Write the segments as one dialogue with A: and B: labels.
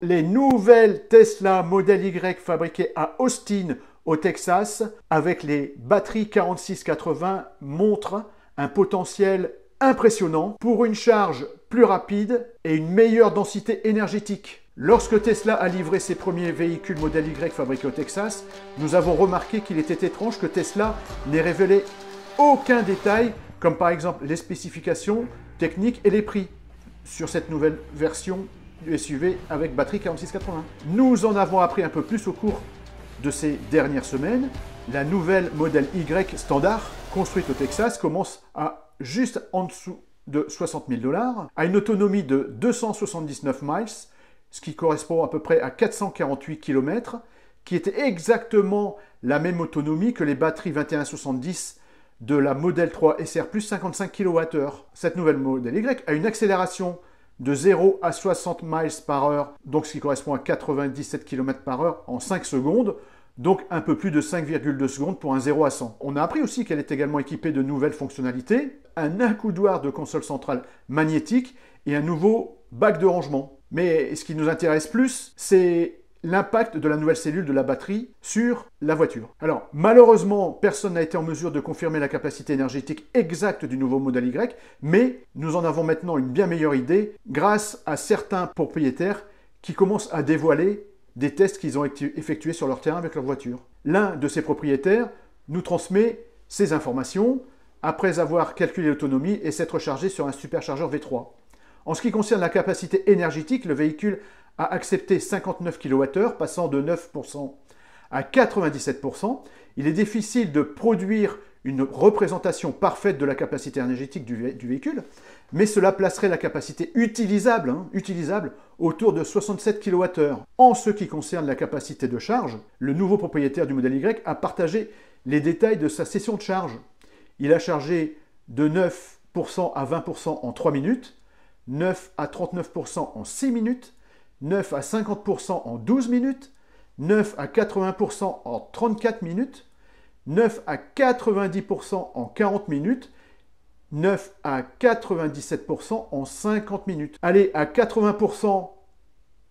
A: les nouvelles Tesla Model Y fabriquées à Austin au Texas avec les batteries 4680 montrent un potentiel impressionnant pour une charge plus rapide et une meilleure densité énergétique. Lorsque Tesla a livré ses premiers véhicules Model Y fabriqués au Texas, nous avons remarqué qu'il était étrange que Tesla n'ait révélé aucun détail, comme par exemple les spécifications techniques et les prix, sur cette nouvelle version du SUV avec batterie 4680. Nous en avons appris un peu plus au cours de ces dernières semaines. La nouvelle modèle Y standard, construite au Texas, commence à juste en dessous de 60 000 dollars, à une autonomie de 279 miles, ce qui correspond à peu près à 448 km, qui était exactement la même autonomie que les batteries 2170 de la modèle 3 SR plus 55 kWh. Cette nouvelle modèle Y a une accélération de 0 à 60 miles par heure, donc ce qui correspond à 97 km par heure en 5 secondes, donc un peu plus de 5,2 secondes pour un 0 à 100. On a appris aussi qu'elle est également équipée de nouvelles fonctionnalités, un accoudoir de console centrale magnétique et un nouveau bac de rangement. Mais ce qui nous intéresse plus, c'est l'impact de la nouvelle cellule de la batterie sur la voiture. Alors, malheureusement, personne n'a été en mesure de confirmer la capacité énergétique exacte du nouveau modèle Y, mais nous en avons maintenant une bien meilleure idée grâce à certains propriétaires qui commencent à dévoiler des tests qu'ils ont effectués sur leur terrain avec leur voiture. L'un de ces propriétaires nous transmet ces informations après avoir calculé l'autonomie et s'être chargé sur un superchargeur V3. En ce qui concerne la capacité énergétique, le véhicule a accepté 59 kWh, passant de 9% à 97%. Il est difficile de produire une représentation parfaite de la capacité énergétique du, véhicule, mais cela placerait la capacité utilisable, hein, utilisable autour de 67 kWh. En ce qui concerne la capacité de charge, le nouveau propriétaire du modèle Y a partagé les détails de sa session de charge. Il a chargé de 9% à 20% en 3 minutes, 9 à 39% en 6 minutes, 9 à 50% en 12 minutes, 9 à 80% en 34 minutes, 9 à 90% en 40 minutes, 9 à 97% en 50 minutes. Aller à 80%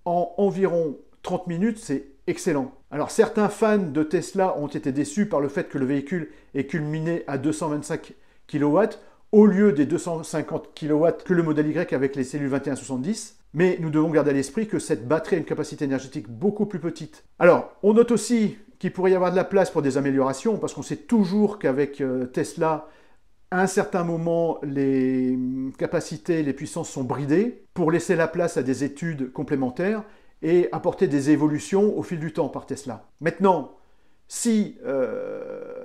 A: en environ 30 minutes, c'est excellent. Alors certains fans de Tesla ont été déçus par le fait que le véhicule est culminé à 225 kW au lieu des 250 kW que le modèle Y avec les cellules 2170. Mais nous devons garder à l'esprit que cette batterie a une capacité énergétique beaucoup plus petite. Alors, on note aussi qu'il pourrait y avoir de la place pour des améliorations, parce qu'on sait toujours qu'avec euh, Tesla, à un certain moment, les capacités, les puissances sont bridées pour laisser la place à des études complémentaires et apporter des évolutions au fil du temps par Tesla. Maintenant, si euh,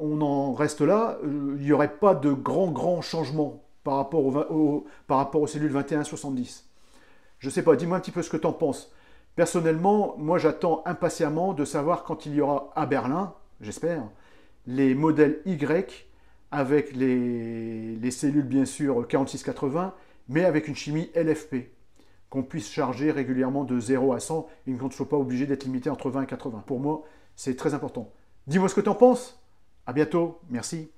A: on en reste là, euh, il n'y aurait pas de grands grand changement par rapport, par rapport aux cellules 2170. Je sais pas, dis-moi un petit peu ce que tu en penses. Personnellement, moi j'attends impatiemment de savoir quand il y aura à Berlin, j'espère, les modèles Y avec les, cellules bien sûr 4680, mais avec une chimie LFP, qu'on puisse charger régulièrement de 0 à 100 et qu'on ne soit pas obligé d'être limité entre 20 et 80. Pour moi, c'est très important. Dis-moi ce que tu en penses. À bientôt. Merci.